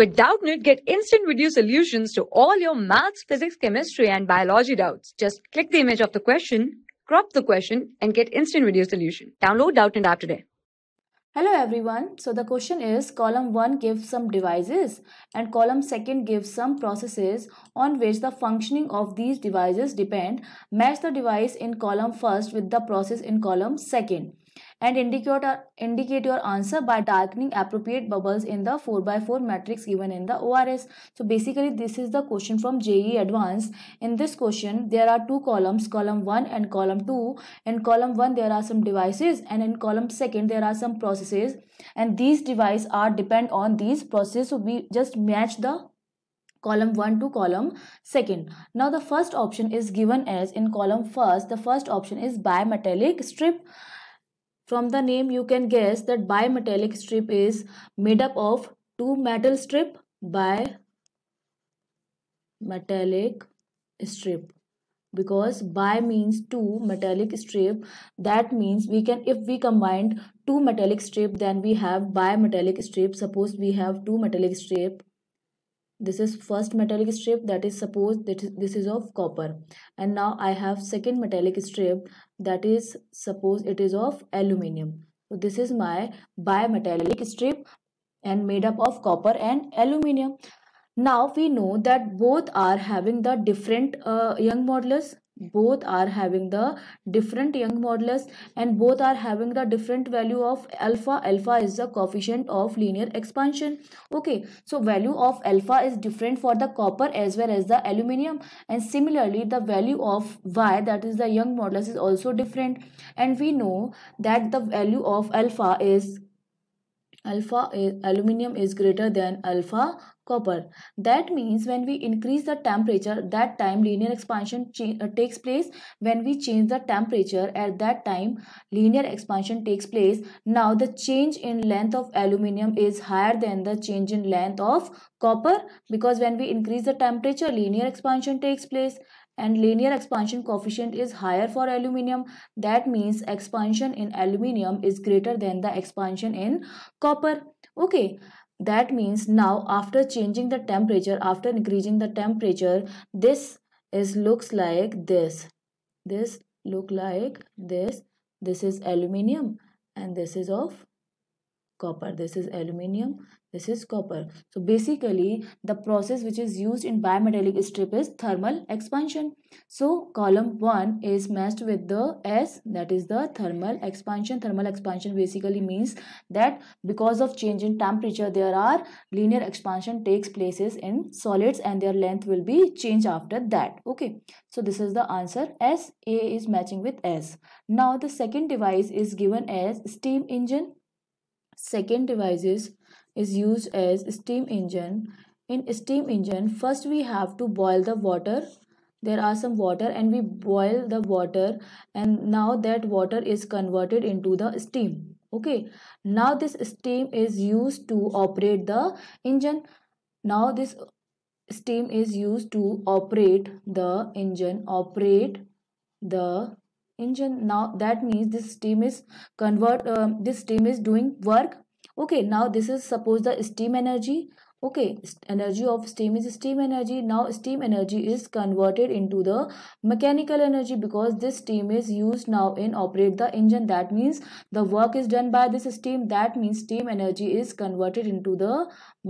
With Doubtnit, get instant video solutions to all your maths, physics, chemistry, and biology doubts. Just click the image of the question, crop the question, and get instant video solution. Download Doubtnit app today. Hello everyone. So the question is column 1 gives some devices and column 2 gives some processes on which the functioning of these devices depend. Match the device in column first with the process in column second and indicate, indicate your answer by darkening appropriate bubbles in the 4x4 matrix given in the ORS. So basically this is the question from JE Advanced. In this question there are two columns column 1 and column 2. In column 1 there are some devices and in column 2 there are some processes and these devices are depend on these processes. So we just match the column 1 to column 2nd. Now the first option is given as in column 1st the first option is bimetallic strip from the name you can guess that bimetallic strip is made up of two metal strip by metallic strip because bi means two metallic strip that means we can if we combine two metallic strip then we have bimetallic strip suppose we have two metallic strip this is first metallic strip that is supposed that this is of copper and now i have second metallic strip that is suppose it is of aluminium so this is my bimetallic strip and made up of copper and aluminium now we know that both are having the different uh, young modulus both are having the different young modulus and both are having the different value of alpha alpha is the coefficient of linear expansion okay so value of alpha is different for the copper as well as the aluminium and similarly the value of y that is the young modulus is also different and we know that the value of alpha is alpha aluminum is greater than alpha copper. That means when we increase the temperature, that time linear expansion uh, takes place. When we change the temperature, at that time linear expansion takes place. Now the change in length of aluminum is higher than the change in length of copper because when we increase the temperature, linear expansion takes place and linear expansion coefficient is higher for aluminium. That means expansion in aluminium is greater than the expansion in copper. Okay, that means now after changing the temperature, after increasing the temperature, this is looks like this. This look like this. This is aluminium and this is of copper this is aluminium this is copper so basically the process which is used in bimetallic strip is thermal expansion so column 1 is matched with the s that is the thermal expansion thermal expansion basically means that because of change in temperature there are linear expansion takes places in solids and their length will be changed after that okay so this is the answer s a is matching with s now the second device is given as steam engine Second devices is used as steam engine. In steam engine, first we have to boil the water. There are some water and we boil the water and now that water is converted into the steam. Okay. Now this steam is used to operate the engine. Now this steam is used to operate the engine, operate the engine now that means this steam is convert uh, this steam is doing work okay now this is suppose the steam energy okay energy of steam is steam energy now steam energy is converted into the mechanical energy because this steam is used now in operate the engine that means the work is done by this steam that means steam energy is converted into the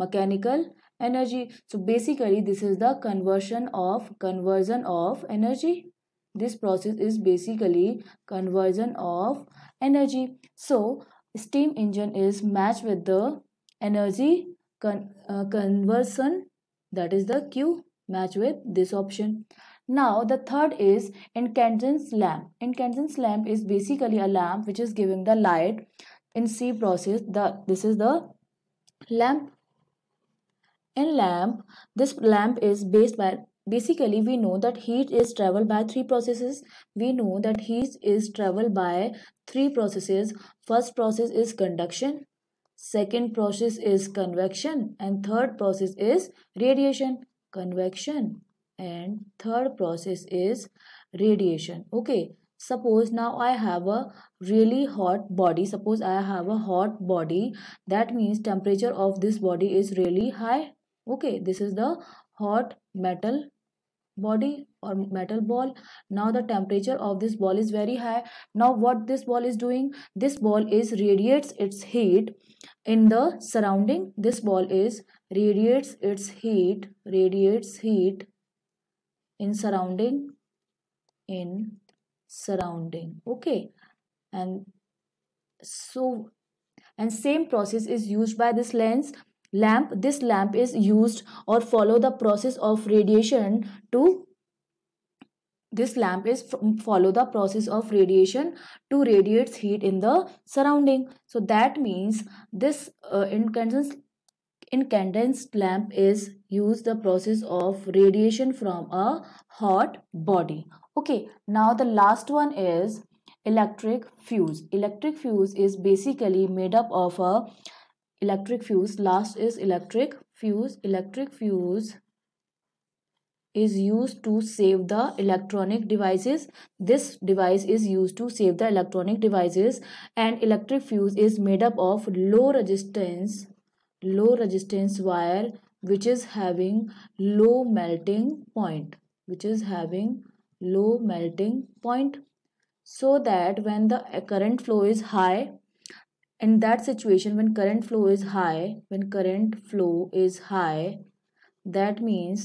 mechanical energy so basically this is the conversion of conversion of energy this process is basically conversion of energy. So steam engine is matched with the energy con uh, conversion that is the Q match with this option. Now the third is incandescent lamp. Incandescent lamp is basically a lamp which is giving the light in C process. The this is the lamp. In lamp, this lamp is based by basically we know that heat is traveled by three processes we know that heat is traveled by three processes first process is conduction second process is convection and third process is radiation convection and third process is radiation okay suppose now i have a really hot body suppose i have a hot body that means temperature of this body is really high okay this is the hot metal body or metal ball now the temperature of this ball is very high now what this ball is doing this ball is radiates its heat in the surrounding this ball is radiates its heat radiates heat in surrounding in surrounding okay and so and same process is used by this lens lamp this lamp is used or follow the process of radiation to this lamp is follow the process of radiation to radiates heat in the surrounding so that means this uh, incandescent incandescent lamp is use the process of radiation from a hot body okay now the last one is electric fuse electric fuse is basically made up of a electric fuse last is electric fuse electric fuse is used to save the electronic devices this device is used to save the electronic devices and electric fuse is made up of low resistance low resistance wire which is having low melting point which is having low melting point so that when the current flow is high in that situation when current flow is high when current flow is high that means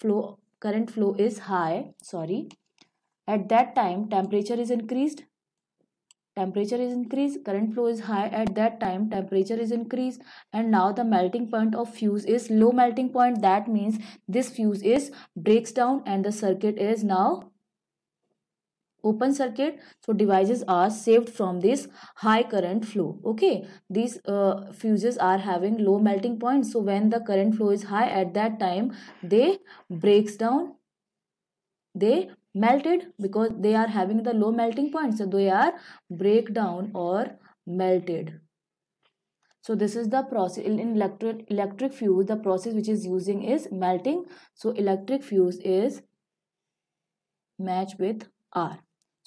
flow current flow is high sorry at that time temperature is increased temperature is increased current flow is high at that time temperature is increased and now the melting point of fuse is low melting point that means this fuse is breaks down and the circuit is now open circuit so devices are saved from this high current flow okay these uh, fuses are having low melting point so when the current flow is high at that time they breaks down they melted because they are having the low melting point so they are break down or melted so this is the process in electric electric fuse the process which is using is melting so electric fuse is match with R.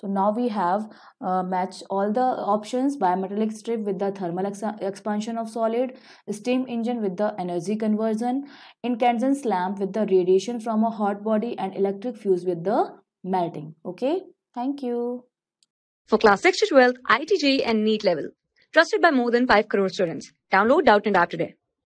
So now we have uh, matched all the options biometallic strip with the thermal ex expansion of solid, steam engine with the energy conversion, incandescent lamp with the radiation from a hot body and electric fuse with the melting. Okay, thank you. For class 6 to 12, ITG and NEET level. Trusted by more than 5 crore students. Download Doubt and App today.